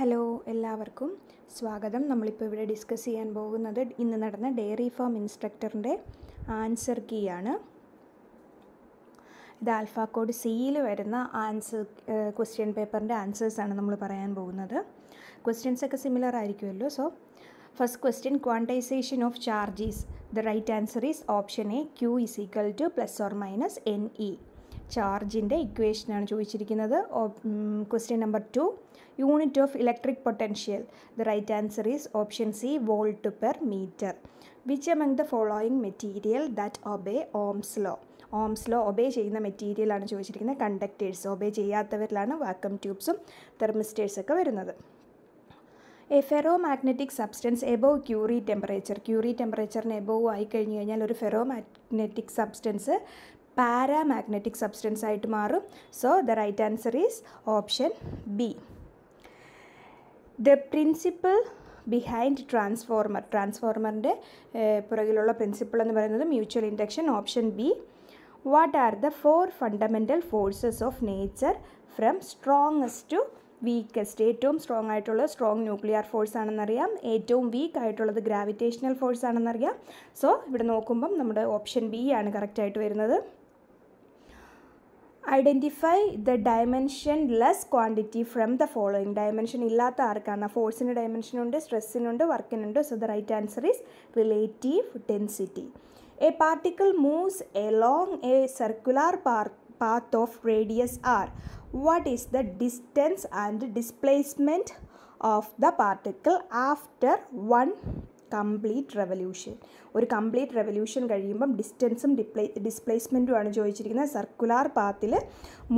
Hello എല്ലാവർക്കും സ്വാഗതം നമ്മളിപ്പോൾ ഇവിടെ ഡിസ്കസ് ചെയ്യാൻ പോകുന്നത് ഇന്ന് നടന്ന ഡെയറി ഫാം ഇൻസ്ട്രക്ടറിൻ്റെ ആൻസർ കീ ആണ് ഇത് ആൽഫ കോഡ് സിയിൽ വരുന്ന ആൻസർ ക്വസ്റ്റ്യൻ പേപ്പറിൻ്റെ ആൻസേഴ്സാണ് നമ്മൾ പറയാൻ പോകുന്നത് ക്വസ്റ്റ്യൻസ് ഒക്കെ സിമിലർ ആയിരിക്കുമല്ലോ so first question quantization of charges the right answer is option A Q is equal to plus or minus N E ചാർജിൻ്റെ ഇക്വേഷനാണ് ചോദിച്ചിരിക്കുന്നത് question number two unit of electric potential the right answer is option C volt per metre which among the following material that obey Ohm's law Ohm's law obey ചെയ്യുന്ന മെറ്റീരിയലാണ് ചോദിച്ചിരിക്കുന്നത് conductors obey ചെയ്യാത്തവരിലാണ് vacuum ട്യൂബ്സും തെർമിസ്റ്റേഴ്സൊക്കെ വരുന്നത് A ferromagnetic substance above Curie temperature Curie ടെമ്പറേച്ചറിന് above ആയി കഴിഞ്ഞു കഴിഞ്ഞാൽ ഒരു ferromagnetic substance paramagnetic substance ആയിട്ട് മാറും so the right answer is option B the principle behind transformer ട്രാൻസ്ഫോർമറിൻ്റെ പുറകിലുള്ള പ്രിൻസിപ്പിൾ എന്ന് പറയുന്നത് mutual induction option B what are the four fundamental forces of nature from strongest to weakest ഏറ്റവും strong ആയിട്ടുള്ളത് strong nuclear force ആണെന്നറിയാം ഏറ്റവും weak ആയിട്ടുള്ളത് gravitational force ആണെന്നറിയാം so ഇവിടെ നോക്കുമ്പം നമ്മുടെ ഓപ്ഷൻ ബി ആണ് കറക്റ്റായിട്ട് വരുന്നത് identify the dimension less quantity from the following dimension illatha arkana force in dimension unde stress in unde work in unde so the right answer is relative density a particle moves along a circular path of radius r what is the distance and displacement of the particle after one complete revolution ഒരു complete revolution കഴിയുമ്പം ഡിസ്റ്റൻസും ഡിപ്ലേ ഡിസ്പ്ലേസ്മെൻറ്റുമാണ് ചോദിച്ചിരിക്കുന്നത് circular പാത്തിൽ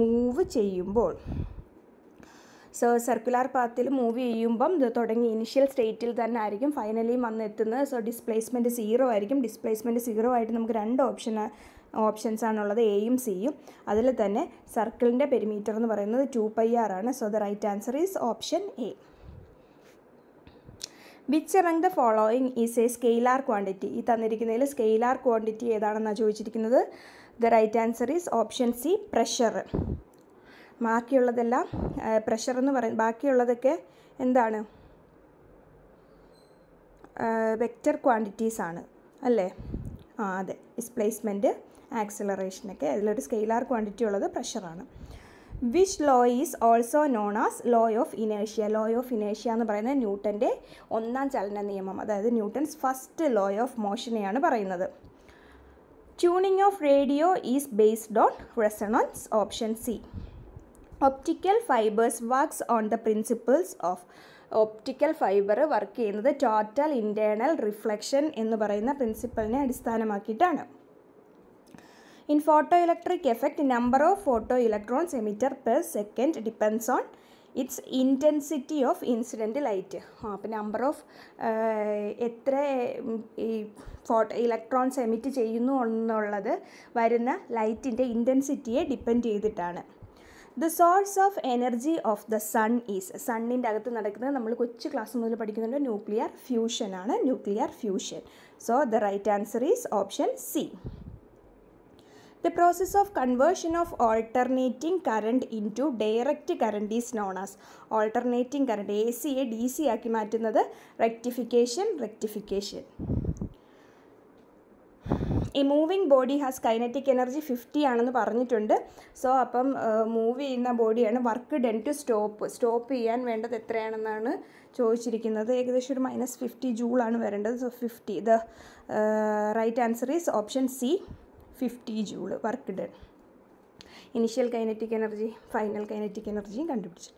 move ചെയ്യുമ്പോൾ so circular പാത്തിൽ move ചെയ്യുമ്പം തുടങ്ങി ഇനിഷ്യൽ സ്റ്റേറ്റിൽ തന്നെ ആയിരിക്കും ഫൈനലി വന്നെത്തുന്നത് സോ ഡിസ്പ്ലേസ്മെൻറ്റ് സീറോ ആയിരിക്കും ഡിസ്പ്ലേസ്മെൻറ്റ് സീറോ ആയിട്ട് നമുക്ക് രണ്ട് ഓപ്ഷൻ ഓപ്ഷൻസ് ആണുള്ളത് എയും സിയും അതിൽ തന്നെ സർക്കിളിൻ്റെ പെരിമീറ്റർ എന്ന് പറയുന്നത് ടു പൈ ആർ ആണ് so the right answer is option A which among the following is a scalar quantity ഈ തന്നിരിക്കുന്നതിൽ സ്കെയിലാർ ക്വാണ്ടിറ്റി ഏതാണെന്നാണ് ചോദിച്ചിരിക്കുന്നത് the right answer is option C pressure ബാക്കിയുള്ളതെല്ലാം പ്രഷർ എന്ന് പറയുന്നത് ബാക്കിയുള്ളതൊക്കെ എന്താണ് വെക്റ്റർ ക്വാണ്ടിറ്റീസ് ആണ് അല്ലേ ആ അതെ ഡിസ്പ്ലേസ്മെൻറ്റ് ആക്സിലറേഷനൊക്കെ അതിലൊരു സ്കെയിലാർ ക്വാണ്ടിറ്റി ഉള്ളത് പ്രഷറാണ് wish law is also known as law of ഇനേഷ്യ law of ഇനേഷ്യ എന്ന് പറയുന്നത് ന്യൂട്ടൻ്റെ ഒന്നാം ചലന നിയമം അതായത് ന്യൂട്ടൻസ് ഫസ്റ്റ് ലോ ഓഫ് മോഷനെയാണ് പറയുന്നത് tuning of radio is based on resonance option C optical fibres works on the principles of optical fibre work ചെയ്യുന്നത് total internal reflection എന്ന് പറയുന്ന പ്രിൻസിപ്പളിനെ അടിസ്ഥാനമാക്കിയിട്ടാണ് in photo electric effect number of photo electrons emitter per second depends on its intensity of incident light അപ്പോൾ number of എത്ര ഈ photoelectrons emit ചെയ്യുന്നു എന്നുള്ളത് വരുന്ന ലൈറ്റിൻ്റെ ഇൻറ്റൻസിറ്റിയെ ഡിപ്പെൻഡ് ചെയ്തിട്ടാണ് the source of energy of the sun is സണ്ണിൻ്റെ അകത്ത് നടക്കുന്നത് നമ്മൾ കൊച്ചു ക്ലാസ് മുതൽ പഠിക്കുന്നുണ്ട് ന്യൂക്ലിയർ ഫ്യൂഷനാണ് nuclear fusion so the right answer is option C the process of conversion of alternating current into direct current is known as alternating current A C A D C ആക്കി മാറ്റുന്നത് rectification rectification ഈ moving body has kinetic energy fifty ആണെന്ന് പറഞ്ഞിട്ടുണ്ട് so അപ്പം move ചെയ്യുന്ന ബോഡിയാണ് work then to stop stop ചെയ്യാൻ വേണ്ടത് എത്രയാണെന്നാണ് ചോദിച്ചിരിക്കുന്നത് ഏകദേശം ഒരു മൈനസ് ഫിഫ്റ്റി ജൂളാണ് വരേണ്ടത് so fifty the right answer is option C fifty joule work done initial kinetic energy final kinetic എനർജിയും കണ്ടുപിടിച്ചു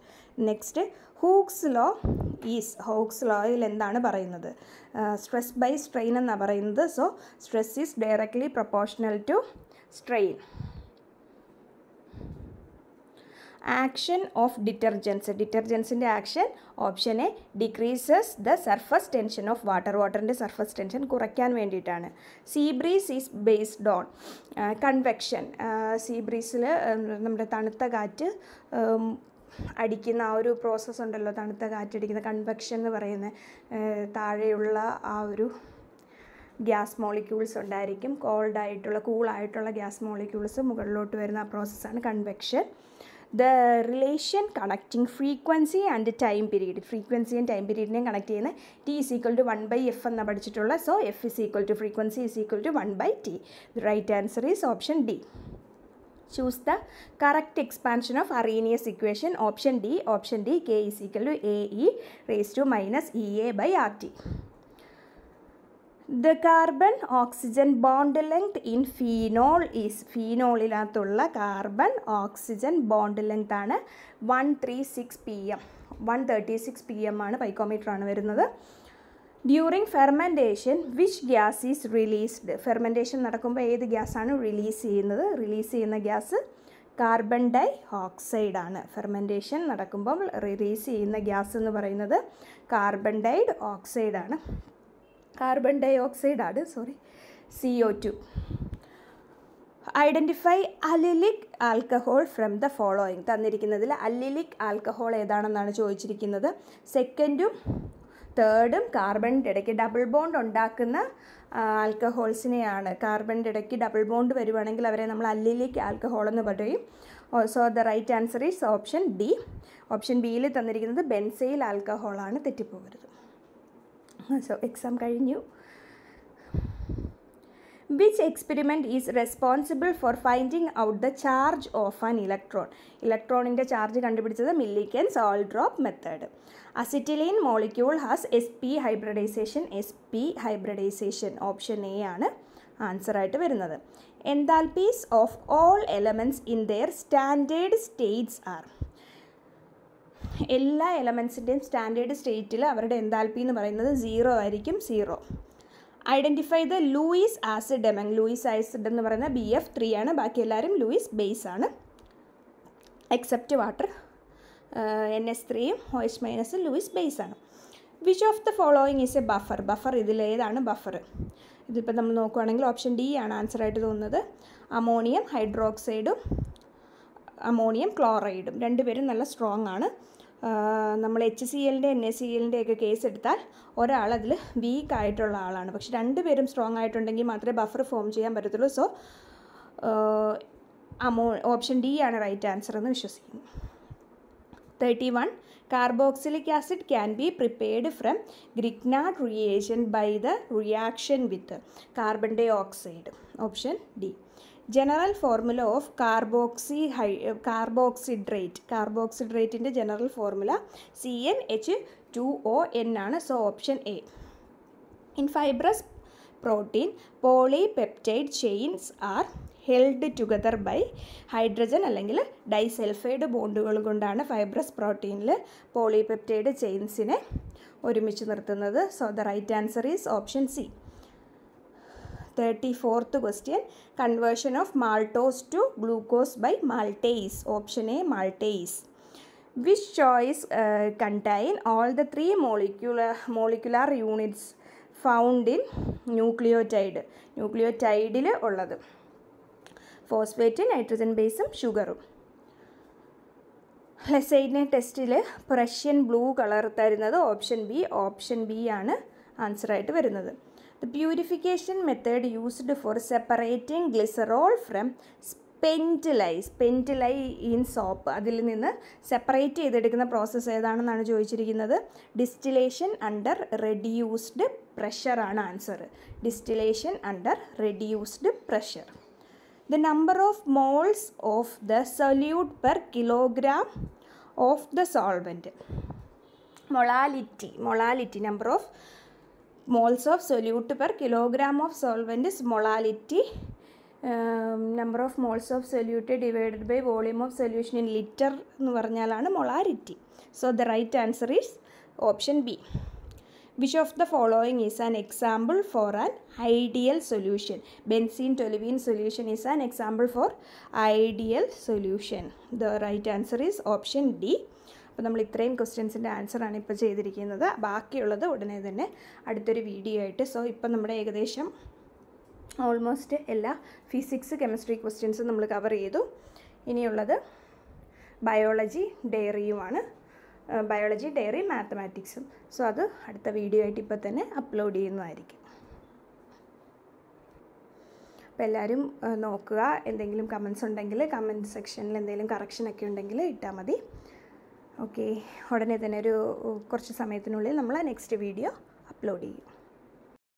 next Hooke's law is Hooke's ലോയിൽ എന്താണ് പറയുന്നത് സ്ട്രെസ് ബൈ സ്ട്രെയിൻ എന്നാണ് പറയുന്നത് so stress is directly proportional to strain action of detergents ഡിറ്റർജൻസിൻ്റെ action option A decreases the surface tension of water വാട്ടറിൻ്റെ surface tension കുറയ്ക്കാൻ വേണ്ടിയിട്ടാണ് sea breeze is based on convection sea ബ്രീസിൽ നമ്മുടെ തണുത്ത കാറ്റ് അടിക്കുന്ന ആ ഒരു പ്രോസസ്സ് ഉണ്ടല്ലോ തണുത്ത കാറ്റടിക്കുന്ന കൺവെക്ഷൻ എന്ന് പറയുന്ന താഴെയുള്ള ആ ഒരു ഗ്യാസ് മോളിക്യൂൾസ് ഉണ്ടായിരിക്കും കോൾഡ് ആയിട്ടുള്ള കൂളായിട്ടുള്ള ഗ്യാസ് മോളിക്യൂൾസ് മുകളിലോട്ട് വരുന്ന ആ പ്രോസസ്സാണ് convection the relation connecting frequency and time period ഫ്രീക്വൻസിയും ടൈം പീരീഡിനെയും കണക്ട് ചെയ്യുന്ന T is equal to one by F എന്നാണ് പഠിച്ചിട്ടുള്ള so F is equal to frequency is equal to one by T right answer is option D choose the correct expansion of Arrhenius equation option D option D K is equal to A E raise to minus E A by R T the carbon oxygen bond length in phenol is ഫീനോളിനകത്തുള്ള carbon oxygen bond length ആണ് one three six P M one thirty six P M ആണ് picometer ആണ് വരുന്നത് during fermentation which gas is released fermentation നടക്കുമ്പോൾ ഏത് ഗ്യാസാണ് release ചെയ്യുന്നത് release ചെയ്യുന്ന ഗ്യാസ് കാർബൺ ഡൈ ഓക്സൈഡ് ആണ് ഫെർമെൻറ്റേഷൻ നടക്കുമ്പോൾ റിലീസ് ചെയ്യുന്ന ഗ്യാസ് എന്ന് പറയുന്നത് കാർബൺ ഡൈ ഓക്സൈഡ് ആണ് കാർബൺ ഡൈ ഓക്സൈഡാണ് sorry C O two identify allylic alcohol from the following തന്നിരിക്കുന്നതിൽ അലിലിക് alcohol ഏതാണെന്നാണ് ചോദിച്ചിരിക്കുന്നത് സെക്കൻഡും തേർഡും കാർബണിൻ്റെ ഇടയ്ക്ക് ഡബിൾ ബോണ്ട് ഉണ്ടാക്കുന്ന ആൽക്കഹോൾസിനെയാണ് കാർബണിൻ്റെ ഇടയ്ക്ക് ഡബിൾ ബോണ്ട് വരുവാണെങ്കിൽ അവരെ നമ്മൾ അല്ലിലേക്ക് ആൽക്കഹോൾ എന്ന് പറയും so the right answer is option B option ബിയിൽ തന്നിരിക്കുന്നത് ബെൻസയിൽ ആൽക്കഹോളാണ് തെറ്റിപ്പോകരുത് സോ എക്സാം കഴിഞ്ഞു which experiment is responsible for finding out the charge of an electron ഇലക്ട്രോണിൻ്റെ ചാർജ് കണ്ടുപിടിച്ചത് Millikan oil drop method acetylene molecule has S P hybridization S P hybridization option A ആണ് ആൻസറായിട്ട് വരുന്നത് enthalpies of all elements in their standard states are എല്ലാ എലമെൻസിൻ്റെയും standard സ്റ്റേറ്റിൽ അവരുടെ എന്താൽപ്പി എന്ന് പറയുന്നത് സീറോ ആയിരിക്കും zero identify the Lewis acid among Lewis acid എന്ന് പറയുന്ന ബി എഫ് ത്രീ ആണ് ബാക്കി എല്ലാവരും ലൂയിസ് ബേസ് ആണ് എക്സെപ്റ്റ് വാട്ടർ എൻ എസ് ത്രീയും ഒ മൈനസ് ലൂയിസ് ബേസ് ആണ് which of the following is a buffer buffer ഇതിലേതാണ് ബഫർ ഇതിപ്പോൾ നമ്മൾ നോക്കുവാണെങ്കിൽ ഓപ്ഷൻ ഡി ആണ് ആൻസറായിട്ട് തോന്നുന്നത് അമോണിയം ഹൈഡ്രോക്സൈഡും അമോണിയം ക്ലോറൈഡും രണ്ടുപേരും നല്ല സ്ട്രോങ് ആണ് നമ്മൾ എച്ച് സി എല്ലിൻ്റെ എൻ എസ് സി എല്ലിൻ്റെ ഒക്കെ കേസ് എടുത്താൽ ഒരാൾ അതിൽ വീക്ക് ആയിട്ടുള്ള ആളാണ് പക്ഷെ രണ്ടുപേരും സ്ട്രോങ് ആയിട്ടുണ്ടെങ്കിൽ മാത്രമേ ബഫർ ഫോം ചെയ്യാൻ പറ്റത്തുള്ളൂ സോ അമോ ഓപ്ഷൻ ഡി ആണ് റൈറ്റ് ആൻസർ എന്ന് വിശ്വസിക്കുന്നു thirty one carboxylic acid can be prepared from Grignard reaction by the reaction with carbon dioxide option D general formula of carboxy ഹൈ carbohydrate കാർബോക്സിഡ്രേറ്റിൻ്റെ general formula C N H two O N ആണ് so option A in fibrous protein polypeptide chains are held together by hydrogen അല്ലെങ്കിൽ disulphide ബോണ്ടുകൾ കൊണ്ടാണ് fibrous പ്രോട്ടീനിൽ polypeptide ചെയിൻസിനെ ഒരുമിച്ച് നിർത്തുന്നത് so the right answer is option C thirty fourth question conversion of maltose to glucose by maltase option A maltase which choice contain all the three molecular molecular units found in nucleotide ന്യൂക്ലിയോറ്റൈഡിൽ ഉള്ളത് phosphate nitrogen ബേസും ഷുഗറും ലെസൈഡിനെ ടെസ്റ്റിൽ Prussian blue colour തരുന്നത് option B option B ആണ് ആൻസറായിട്ട് വരുന്നത് the purification method used for separating glycerol from spent lye spent lye in soap അതിൽ നിന്ന് സെപ്പറേറ്റ് ചെയ്തെടുക്കുന്ന പ്രോസസ്സ് ഏതാണെന്നാണ് ചോദിച്ചിരിക്കുന്നത് ഡിസ്റ്റിലേഷൻ അണ്ടർ റെഡ്യൂസ്ഡ് പ്രഷറാണ് answer distillation under reduced pressure the number of moles of the solute per kilogram of the solvent molality molality number of moles of solute per kilogram of solvent is molality. number of moles of solute divided by volume of solution in liter varnyalana molarity. So the right answer is option B. Which of the following is an example for an ideal solution? Benzene toluene solution is an example for ideal solution. The right answer is option D. അപ്പോൾ നമ്മൾ ഇത്രയും ക്വസ്റ്റ്യൻസിൻ്റെ ആൻസറാണ് ഇപ്പോൾ ചെയ്തിരിക്കുന്നത് ബാക്കിയുള്ളത് ഉടനെ തന്നെ അടുത്തൊരു video ആയിട്ട് സോ ഇപ്പം നമ്മുടെ ഏകദേശം ഓൾമോസ്റ്റ് എല്ലാ ഫിസിക്സ് കെമിസ്ട്രി ക്വസ്റ്റ്യൻസും നമ്മൾ കവർ ചെയ്തു ഇനിയുള്ളത് ബയോളജി ഡയറിയുമാണ് ബയോളജി ഡയറി മാത്തമാറ്റിക്സും സോ അത് അടുത്ത വീഡിയോ ആയിട്ട് ഇപ്പോൾ തന്നെ അപ്ലോഡ് ചെയ്യുന്നതായിരിക്കും അപ്പോൾ എല്ലാവരും നോക്കുക എന്തെങ്കിലും കമൻസ് ഉണ്ടെങ്കിൽ കമൻറ്റ് സെക്ഷനിൽ എന്തെങ്കിലും കറക്ഷനൊക്കെ ഉണ്ടെങ്കിൽ ഇട്ടാൽ മതി ഓക്കെ ഉടനെ തന്നെ ഒരു കുറച്ച് സമയത്തിനുള്ളിൽ നമ്മൾ നെക്സ്റ്റ് വീഡിയോ അപ്ലോഡ് ചെയ്യും